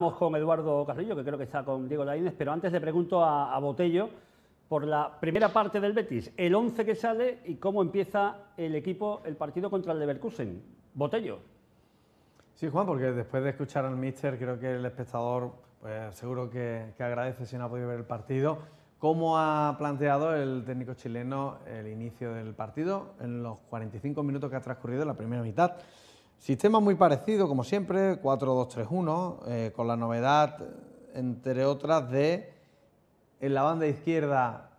Vamos con Eduardo Carrillo, que creo que está con Diego Laínez, pero antes le pregunto a, Botello por la primera parte del Betis, el 11 que sale y cómo empieza el equipo el partido contra el Leverkusen. Botello. Sí, Juan, porque después de escuchar al míster, creo que el espectador pues, seguro que, que agradece si no ha podido ver el partido. ¿Cómo ha planteado el técnico chileno el inicio del partido en los 45 minutos que ha transcurrido en la primera mitad? Sistema muy parecido, como siempre, 4-2-3-1, eh, con la novedad, entre otras, de en la banda izquierda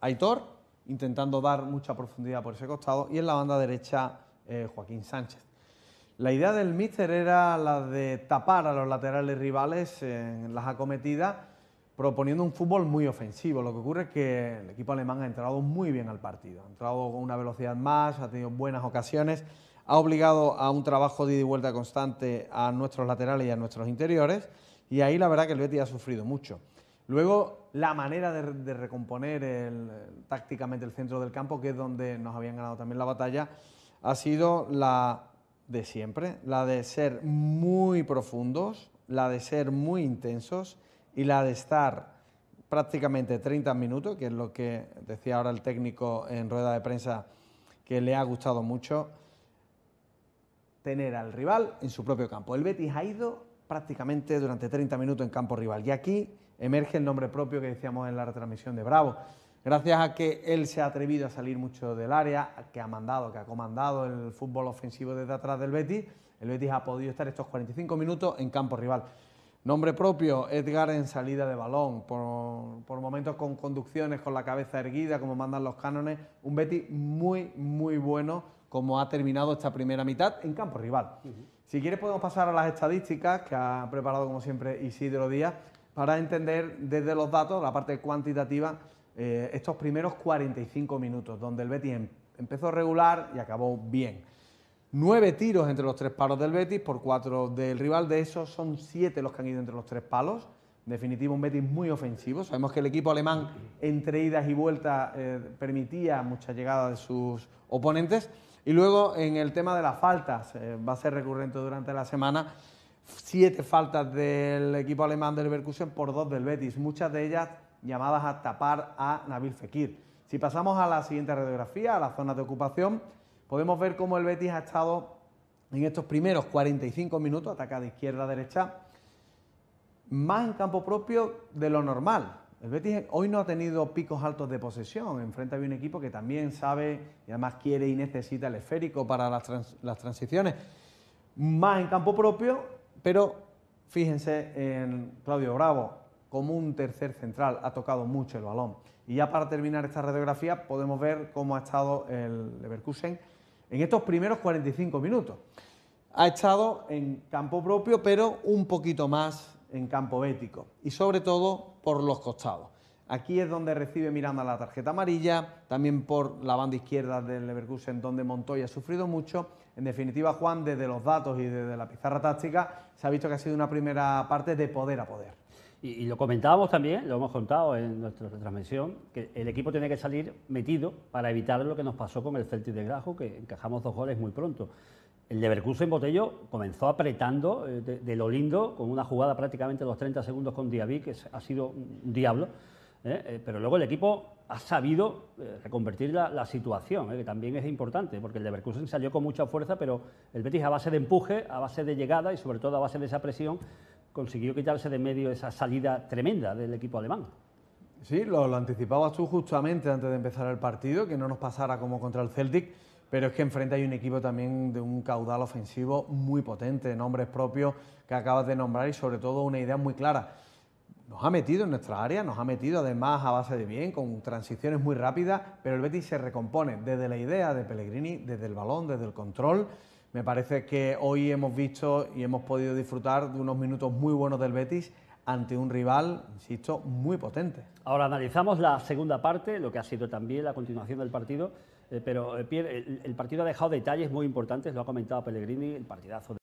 Aitor, intentando dar mucha profundidad por ese costado, y en la banda derecha eh, Joaquín Sánchez. La idea del míster era la de tapar a los laterales rivales en las acometidas, proponiendo un fútbol muy ofensivo. Lo que ocurre es que el equipo alemán ha entrado muy bien al partido, ha entrado con una velocidad más, ha tenido buenas ocasiones, ha obligado a un trabajo de ida y vuelta constante a nuestros laterales y a nuestros interiores, y ahí la verdad que el Betis ha sufrido mucho. Luego, la manera de, recomponer tácticamente el centro del campo, que es donde nos habían ganado también la batalla, ha sido la de siempre, la de ser muy profundos, la de ser muy intensos y la de estar prácticamente 30 minutos, que es lo que decía ahora el técnico en rueda de prensa que le ha gustado mucho, tener al rival en su propio campo. El Betis ha ido prácticamente durante 30 minutos en campo rival y aquí emerge el nombre propio que decíamos en la retransmisión de Bravo. Gracias a que él se ha atrevido a salir mucho del área, que ha mandado, que ha comandado el fútbol ofensivo desde atrás del Betis, el Betis ha podido estar estos 45 minutos en campo rival. Nombre propio, Edgar en salida de balón, por, momentos con conducciones, con la cabeza erguida, como mandan los cánones. Un Betis muy, muy bueno como ha terminado esta primera mitad en campo rival. Si quieres podemos pasar a las estadísticas que ha preparado como siempre Isidro Díaz para entender desde los datos, la parte cuantitativa, eh, estos primeros 45 minutos, donde el Betis em-, empezó regular y acabó bien. Nueve tiros entre los tres palos del Betis por cuatro del rival, de esos son siete los que han ido entre los tres palos. En un Betis muy ofensivo. Sabemos que el equipo alemán, entre idas y vueltas, eh, permitía mucha llegada de sus oponentes. Y luego, en el tema de las faltas, eh, va a ser recurrente durante la semana. Siete faltas del equipo alemán del Leverkusen por dos del Betis, muchas de ellas llamadas a tapar a Nabil Fekir. Si pasamos a la siguiente radiografía, a las zonas de ocupación, podemos ver cómo el Betis ha estado en estos primeros 45 minutos, ataca de izquierda a derecha, más en campo propio de lo normal. El Betis hoy no ha tenido picos altos de posesión. Enfrente había un equipo que también sabe y además quiere y necesita el esférico para las, las transiciones. Más en campo propio, pero fíjense en Claudio Bravo, como un tercer central, ha tocado mucho el balón. Y ya para terminar esta radiografía, podemos ver cómo ha estado el Leverkusen en estos primeros 45 minutos. Ha estado en campo propio, pero un poquito más en campo ético y sobre todo por los costados. Aquí es donde recibe Miranda la tarjeta amarilla, también por la banda izquierda del Leverkusen, donde Montoya ha sufrido mucho. En definitiva, Juan, desde los datos y desde la pizarra táctica, se ha visto que ha sido una primera parte de poder a poder. Y, lo comentábamos también, lo hemos contado en nuestra transmisión, que el equipo tiene que salir metido para evitar lo que nos pasó con el Celtic de Grajo, que encajamos dos goles muy pronto. El Leverkusen Botello comenzó apretando eh, de, lo lindo, con una jugada prácticamente los 30 segundos con Diaby, que ha sido un diablo. ¿eh? Eh, pero luego el equipo ha sabido reconvertir la, situación, que también es importante, porque el Leverkusen salió con mucha fuerza, pero el Betis a base de empuje, a base de llegada y sobre todo a base de esa presión, consiguió quitarse de medio esa salida tremenda del equipo alemán. Sí, lo, lo anticipabas tú justamente antes de empezar el partido, que no nos pasara como contra el Celtic pero es que enfrente hay un equipo también de un caudal ofensivo muy potente, nombres propios que acabas de nombrar y sobre todo una idea muy clara. Nos ha metido en nuestra área, nos ha metido además a base de bien, con transiciones muy rápidas, pero el Betis se recompone desde la idea de Pellegrini, desde el balón, desde el control. Me parece que hoy hemos visto y hemos podido disfrutar de unos minutos muy buenos del Betis ante un rival, insisto, muy potente. Ahora analizamos la segunda parte, lo que ha sido también la continuación del partido, eh, pero eh, el, partido ha dejado detalles muy importantes, lo ha comentado Pellegrini, el partidazo de